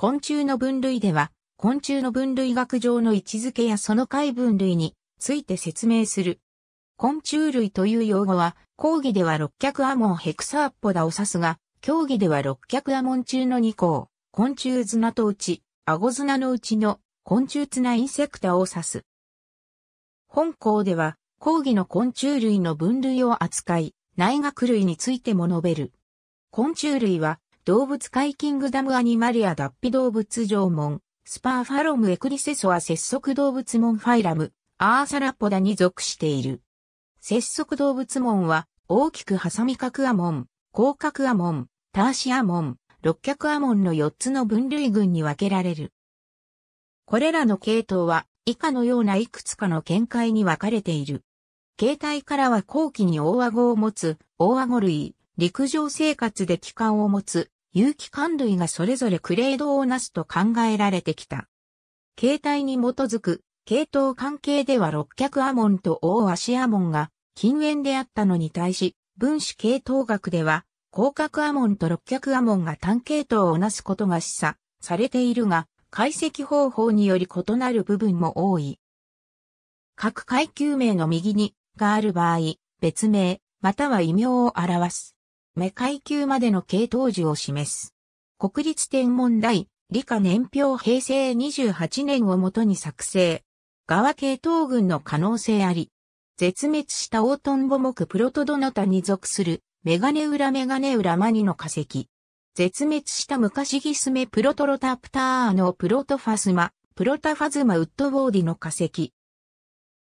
昆虫の分類では、昆虫の分類学上の位置づけやその解分類について説明する。昆虫類という用語は、講義では六脚アモンヘクサーポダを指すが、競技では六脚アモン中の二項、昆虫綱とうち、アゴ綱のうちの昆虫綱インセクタを指す。本項では、講義の昆虫類の分類を扱い、内学類についても述べる。昆虫類は、動物界キングダムアニマリア脱皮動物縄文、スパーファロムエクリセソア節足動物門ファイラム、アーサラポダに属している。節足動物門は、大きくハサミ角アモン、甲角アモン、ターシアモン、六脚アモンの4つの分類群に分けられる。これらの系統は、以下のようないくつかの見解に分かれている。形態からは後期に大顎を持つ、大顎類、陸上生活で器官を持つ、有機管類がそれぞれクレードをなすと考えられてきた。形態に基づく、系統関係では六脚アモンと大足アモンが近縁であったのに対し、分子系統学では、広角アモンと六脚アモンが単系統をなすことが示唆されているが、解析方法により異なる部分も多い。各階級名の右にがある場合、別名、または異名を表す。目階級までの系統樹を示す。国立天文台、理科年表平成28年をもとに作成。側系統群の可能性あり。絶滅したオートンボ目プロトドナタに属するメガネウラメガネウラマニの化石。絶滅した昔ギスメプロトロタプターのプロトファスマ、プロタファズマウッドウォーディの化石。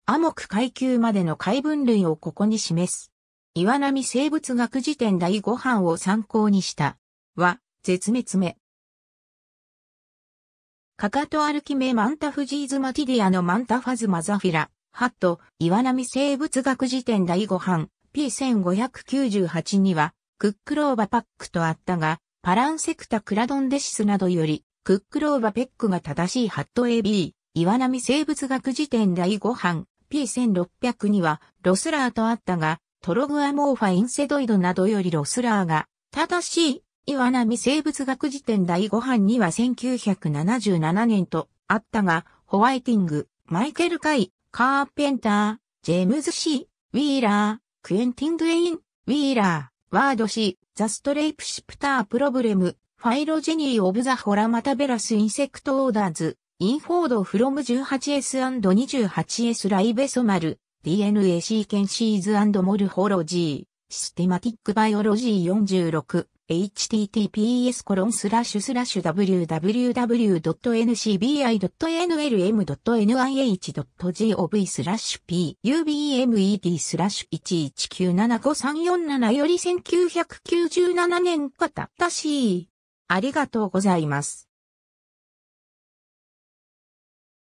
アモク階級までの解分類をここに示す。岩波生物学辞典第5版を参考にした。は、絶滅目。かかと歩き目マンタフジーズマティディアのマンタファズマザフィラ、ハット、岩波生物学辞典第5版 P1598 には、クックローバパックとあったが、パランセクタクラドンデシスなどより、クックローバペックが正しいハット AB、岩波生物学辞典第5版 P1600 には、ロスラーとあったが、トログアモーファインセドイドなどよりロスラーが、ただし、岩波生物学辞典第5版には1977年とあったが、ホワイティング、マイケル・カイ、カーペンター、ジェームズ・シー、ウィーラー、クエンティン・ドゥエイン、ウィーラー、ワード・シー、ザ・ストレイプ・シプター・プロブレム、ファイロジェニー・オブ・ザ・ホラマタベラス・インセクト・オーダーズ、インフォード・フロム 18S&28S ライベソマル、DNA シーケンシーズモルフォロジー、システマティックバイオロジー46、https コロンスラッシュスラッシュ www.ncbi.nlm.nih.gov スラッシュ pubmed スラッシュ1197534より1997年かたったし、ありがとうございます。